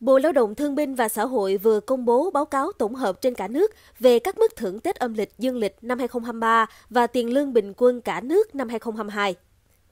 Bộ Lao động Thương binh và Xã hội vừa công bố báo cáo tổng hợp trên cả nước về các mức thưởng Tết âm lịch dương lịch năm 2023 và tiền lương bình quân cả nước năm 2022.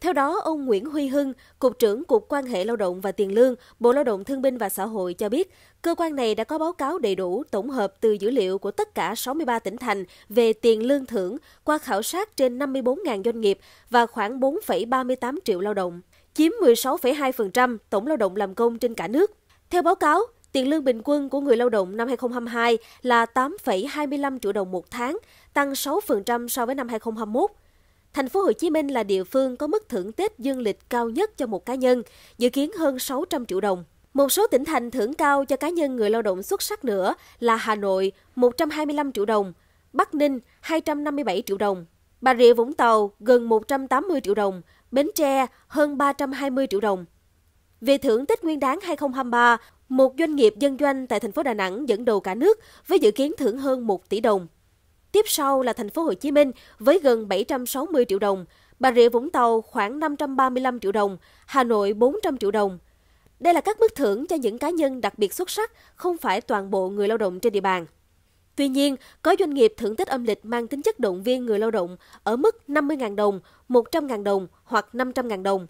Theo đó, ông Nguyễn Huy Hưng, Cục trưởng Cục quan hệ lao động và tiền lương, Bộ Lao động Thương binh và Xã hội cho biết, cơ quan này đã có báo cáo đầy đủ tổng hợp từ dữ liệu của tất cả 63 tỉnh thành về tiền lương thưởng qua khảo sát trên 54.000 doanh nghiệp và khoảng 4,38 triệu lao động, chiếm 16,2% tổng lao động làm công trên cả nước. Theo báo cáo, tiền lương bình quân của người lao động năm 2022 là 8,25 triệu đồng một tháng, tăng 6% so với năm 2021. Thành phố Hồ Chí Minh là địa phương có mức thưởng Tết dương lịch cao nhất cho một cá nhân, dự kiến hơn 600 triệu đồng. Một số tỉnh thành thưởng cao cho cá nhân người lao động xuất sắc nữa là Hà Nội 125 triệu đồng, Bắc Ninh 257 triệu đồng, Bà Rịa Vũng Tàu gần 180 triệu đồng, Bến Tre hơn 320 triệu đồng. Về thưởng Tết Nguyên đáng 2023, một doanh nghiệp dân doanh tại thành phố Đà Nẵng dẫn đầu cả nước với dự kiến thưởng hơn 1 tỷ đồng. Tiếp sau là thành phố Hồ Chí Minh với gần 760 triệu đồng, Bà Rịa Vũng Tàu khoảng 535 triệu đồng, Hà Nội 400 triệu đồng. Đây là các mức thưởng cho những cá nhân đặc biệt xuất sắc, không phải toàn bộ người lao động trên địa bàn. Tuy nhiên, có doanh nghiệp thưởng Tết âm lịch mang tính chất động viên người lao động ở mức 50.000 đồng, 100.000 đồng hoặc 500.000 đồng.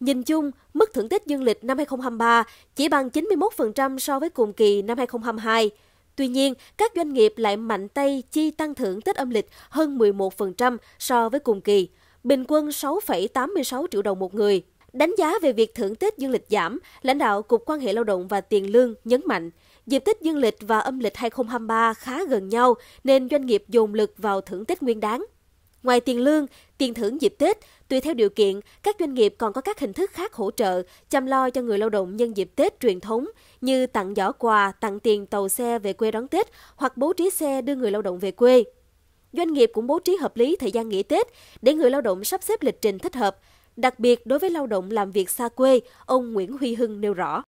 Nhìn chung, mức thưởng Tết dương lịch năm 2023 chỉ bằng 91% so với cùng kỳ năm 2022. Tuy nhiên, các doanh nghiệp lại mạnh tay chi tăng thưởng Tết âm lịch hơn 11% so với cùng kỳ, bình quân 6,86 triệu đồng một người. Đánh giá về việc thưởng Tết dương lịch giảm, lãnh đạo Cục quan hệ lao động và tiền lương nhấn mạnh, dịp Tết dương lịch và âm lịch 2023 khá gần nhau nên doanh nghiệp dồn lực vào thưởng Tết nguyên đáng. Ngoài tiền lương, tiền thưởng dịp Tết, tùy theo điều kiện, các doanh nghiệp còn có các hình thức khác hỗ trợ, chăm lo cho người lao động nhân dịp Tết truyền thống như tặng giỏ quà, tặng tiền tàu xe về quê đón Tết hoặc bố trí xe đưa người lao động về quê. Doanh nghiệp cũng bố trí hợp lý thời gian nghỉ Tết để người lao động sắp xếp lịch trình thích hợp. Đặc biệt đối với lao động làm việc xa quê, ông Nguyễn Huy Hưng nêu rõ.